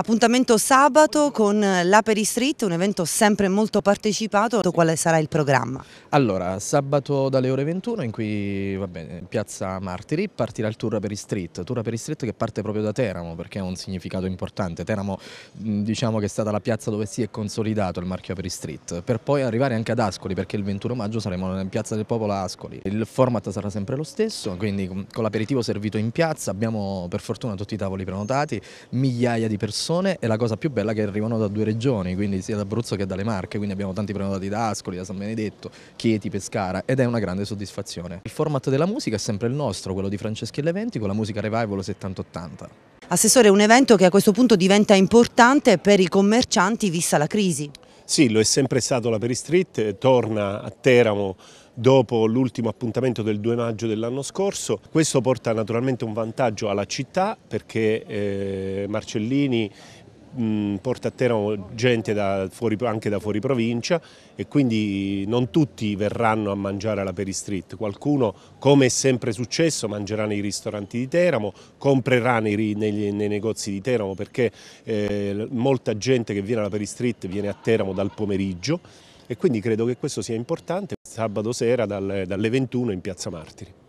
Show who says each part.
Speaker 1: Appuntamento sabato con l'Aperi Street, un evento sempre molto partecipato. Quale sarà il programma?
Speaker 2: Allora, sabato dalle ore 21 in cui va bene, in piazza Martiri partirà il Tour Aperi Street, Tour Aperi Street che parte proprio da Teramo perché ha un significato importante. Teramo diciamo che è stata la piazza dove si è consolidato il marchio Aperi Street, per poi arrivare anche ad Ascoli perché il 21 maggio saremo in piazza del Popolo a Ascoli. Il format sarà sempre lo stesso, quindi con l'aperitivo servito in piazza abbiamo per fortuna tutti i tavoli prenotati, migliaia di persone persone e la cosa più bella è che arrivano da due regioni, quindi sia dall'Abruzzo che dalle Marche, quindi abbiamo tanti prenotati da Ascoli, da San Benedetto, Chieti, Pescara ed è una grande soddisfazione. Il format della musica è sempre il nostro, quello di Franceschi e Leventi con la musica revival 7080.
Speaker 1: Assessore, un evento che a questo punto diventa importante per i commercianti vista la crisi.
Speaker 3: Sì, lo è sempre stato la Peristreet, eh, torna a Teramo dopo l'ultimo appuntamento del 2 maggio dell'anno scorso. Questo porta naturalmente un vantaggio alla città perché eh, Marcellini porta a Teramo gente da fuori, anche da fuori provincia e quindi non tutti verranno a mangiare alla Peri Street, qualcuno come è sempre successo mangerà nei ristoranti di Teramo, comprerà nei, nei, nei negozi di Teramo perché eh, molta gente che viene alla Peri Street viene a Teramo dal pomeriggio e quindi credo che questo sia importante sabato sera dalle, dalle 21 in Piazza Martiri.